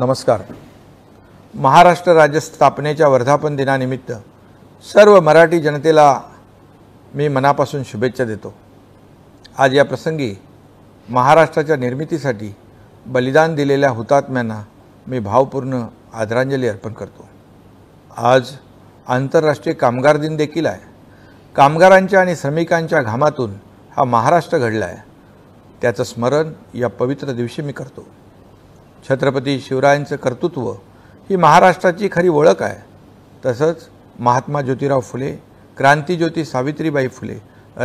नमस्कार महाराष्ट्र राज्य स्थापनेच्या वर्धापन दिनानिमित्त सर्व मराठी जनतेला मी मनापासून शुभेच्छा देतो आज या प्रसंगी महाराष्ट्राच्या निर्मितीसाठी बलिदान दिलेल्या हुतात्म्यांना मी भावपूर्ण आदरांजली अर्पण करतो आज आंतरराष्ट्रीय कामगार दिन देखील आहे कामगारांच्या आणि श्रमिकांच्या घामातून हा महाराष्ट्र घडला आहे त्याचं स्मरण या पवित्र दिवशी मी करतो छत्रपती शिवरायांचं कर्तृत्व ही महाराष्ट्राची खरी ओळख आहे तसंच महात्मा ज्योतिराव फुले क्रांतीज्योती सावित्रीबाई फुले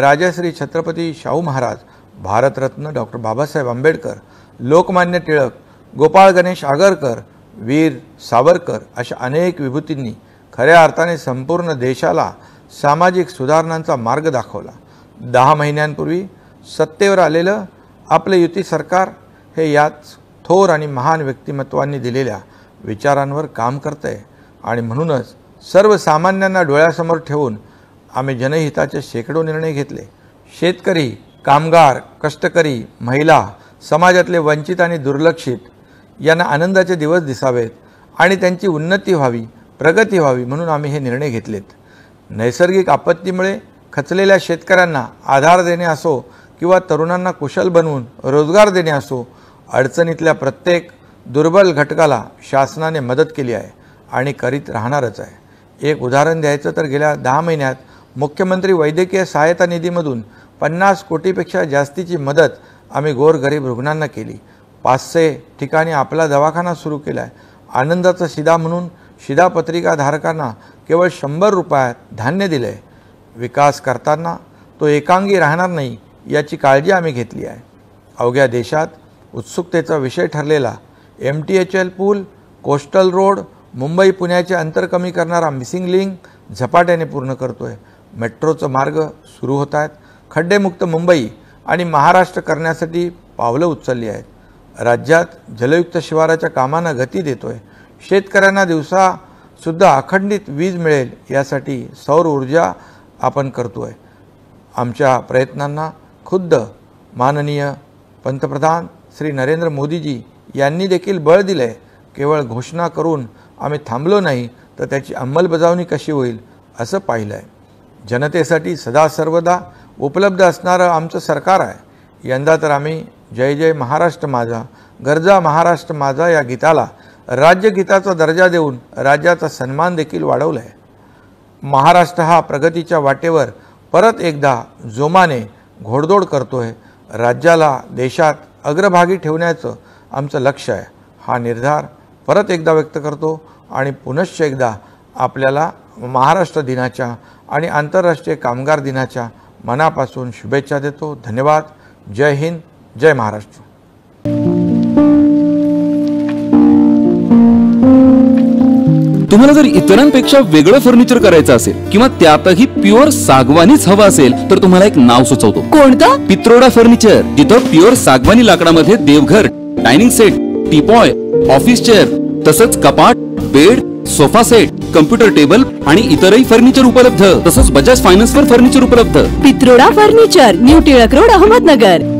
राजश्री छत्रपती शाहू महाराज भारतरत्न डॉक्टर बाबासाहेब आंबेडकर लोकमान्य टिळक गोपाळ गणेश आगरकर वीर सावरकर अशा अनेक विभूतींनी खऱ्या अर्थाने संपूर्ण देशाला सामाजिक सुधारणांचा मार्ग दाखवला दहा महिन्यांपूर्वी सत्तेवर आलेलं आपले युती सरकार हे याच थोर आणि महान व्यक्तिमत्वांनी दिलेल्या विचारांवर काम करते आणि म्हणूनच सर्वसामान्यांना डोळ्यासमोर ठेवून आम्ही जनहिताचे शेकडो निर्णय घेतले शेतकरी कामगार कष्टकरी महिला समाजातले वंचित आणि दुर्लक्षित यांना आनंदाचे दिवस दिसावेत आणि त्यांची उन्नती व्हावी प्रगती व्हावी म्हणून आम्ही हे निर्णय घेतलेत नैसर्गिक आपत्तीमुळे खचलेल्या शेतकऱ्यांना आधार देणे असो किंवा तरुणांना कुशल बनवून रोजगार देणे असो अडचणीतल्या प्रत्येक दुर्बल घटकाला शासनाने मदत केली आहे आणि करीत राहणारच आहे एक उदाहरण द्यायचं तर गेल्या दहा महिन्यात मुख्यमंत्री वैद्यकीय सहायता निधीमधून पन्नास कोटीपेक्षा जास्तीची मदत आम्ही गोरगरीब रुग्णांना केली पाचशे ठिकाणी आपला दवाखाना सुरू केला आहे आनंदाचा शिदा म्हणून शिधापत्रिकाधारकांना पत्रिकाधारकांना केवळ शंभर रुपयात धान्य दिलं आहे विकास करताना तो एकांगी राहणार नाही याची काळजी आम्ही घेतली आहे अवघ्या देशात उत्सुकतेचा विषय ठरलेला एम टी एच एल पूल कोस्टल रोड मुंबई पुण्याचे अंतर कमी करणारा मिसिंग लिंक झपाट्याने पूर्ण करतो आहे मेट्रोचं मार्ग सुरू होत आहेत खड्डेमुक्त मुंबई आणि महाराष्ट्र करण्यासाठी पावलं उचलली आहेत राज्यात जलयुक्त शिवाराच्या कामांना गती देतो आहे शेतकऱ्यांना दिवसासुद्धा अखंडित वीज मिळेल यासाठी सौर ऊर्जा आपण करतो आहे आमच्या प्रयत्नांना खुद्द माननीय पंतप्रधान श्री नरेंद्र मोदीजी यांनी देखील बळ दिलं आहे केवळ घोषणा करून आम्ही थांबलो नाही तर त्याची अंमलबजावणी कशी होईल असं पाहिलं आहे जनतेसाठी सदा सर्वदा उपलब्ध असणारं आमचं सरकार आहे यंदा तर आम्ही जय जय महाराष्ट्र माझा गरजा महाराष्ट्र माझा या गीताला राज्यगीताचा दर्जा देऊन राज्याचा सन्मान देखील वाढवला आहे महाराष्ट्र हा प्रगतीच्या वाटेवर परत एकदा जोमाने घोडदोड करतो आहे राज्याला देशात अग्रभागी ठेवण्याचं आमचं लक्ष आहे हा निर्धार परत एकदा व्यक्त करतो आणि पुनश्च एकदा आपल्याला महाराष्ट्र दिनाच्या आणि आंतरराष्ट्रीय कामगार दिनाच्या मनापासून शुभेच्छा देतो धन्यवाद जय हिंद जय महाराष्ट्र तुम्हाला जर इतरांपेक्षा वेगळं फर्निचर करायचं असेल किंवा त्यातही प्युअर सागवानीच हवा असेल तर तुम्हाला एक नाव सुचवतो कोणतं पित्रोडा फर्निचर जिथं प्युअर सागवानी लाकडामध्ये देवघर dining set teapoy office chair तसंच कपाट bed sofa set computer table आणि इतरही फर्निचर उपलब्ध तसंच बजाज फायनान्स वर फर्निचर उपलब्ध Pitroda furniture new Tilak road Ahmednagar